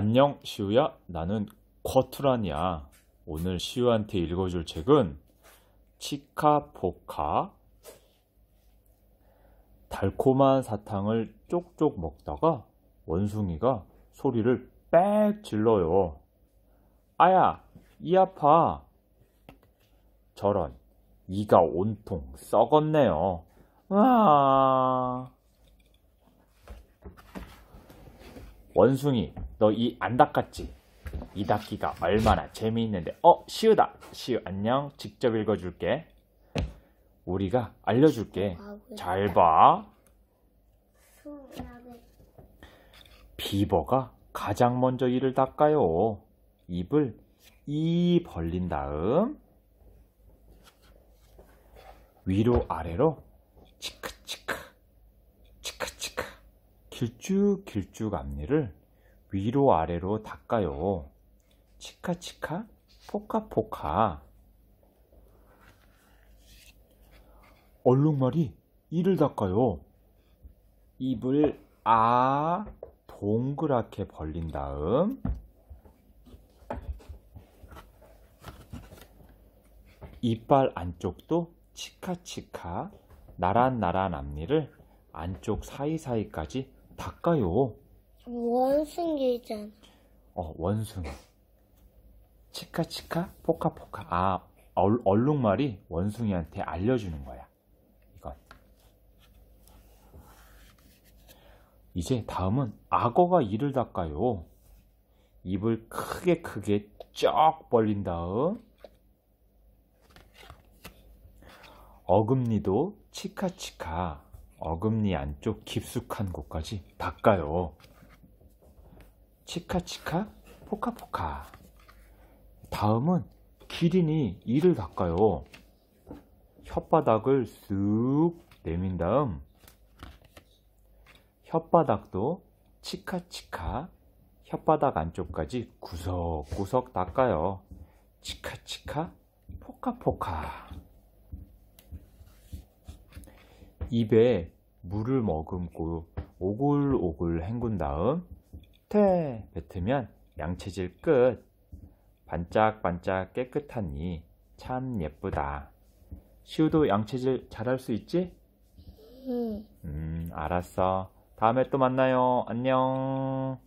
안녕 시우야 나는 쿼트라니야 오늘 시우한테 읽어줄 책은 치카포카 달콤한 사탕을 쪽쪽 먹다가 원숭이가 소리를 빽 질러요 아야 이 아파 저런 이가 온통 썩었네요 으아... 원숭이 너 이 안 닦았지? 이 닦기가 얼마나 재미있는데 어 시우다 시우 안녕 직접 읽어줄게 우리가 알려줄게 아, 잘봐 비버가 가장 먼저 이를 닦아요 입을 이 벌린 다음 위로 아래로 길쭉길쭉 앞니를 위로 아래로 닦아요. 치카치카, 포카포카. 얼룩말이 이를 닦아요. 입을 아 동그랗게 벌린 다음 이빨 안쪽도 치카치카 나란나란 앞니를 안쪽 사이사이까지 바꿔요. 원숭이잖아. 어, 원숭이. 치카치카, 포카포카. 아, 얼, 얼룩말이 원숭이한테 알려주는 거야. 이건. 이제 다음은 악어가 이를 닦아요. 입을 크게 크게 쫙 벌린 다음 어금니도 치카치카 어금니 안쪽 깊숙한 곳까지 닦아요. 치카치카 포카포카 다음은 기린이 이를 닦아요. 혓바닥을 쑥 내민 다음 혓바닥도 치카치카 혓바닥 안쪽까지 구석구석 닦아요. 치카치카 포카포카 입에 물을 머금고 오글오글 헹군 다음 태 네. 뱉으면 양치질 끝 반짝반짝 깨끗하니 참 예쁘다 시우도 양치질 잘할 수 있지? 응. 음 알았어 다음에 또 만나요 안녕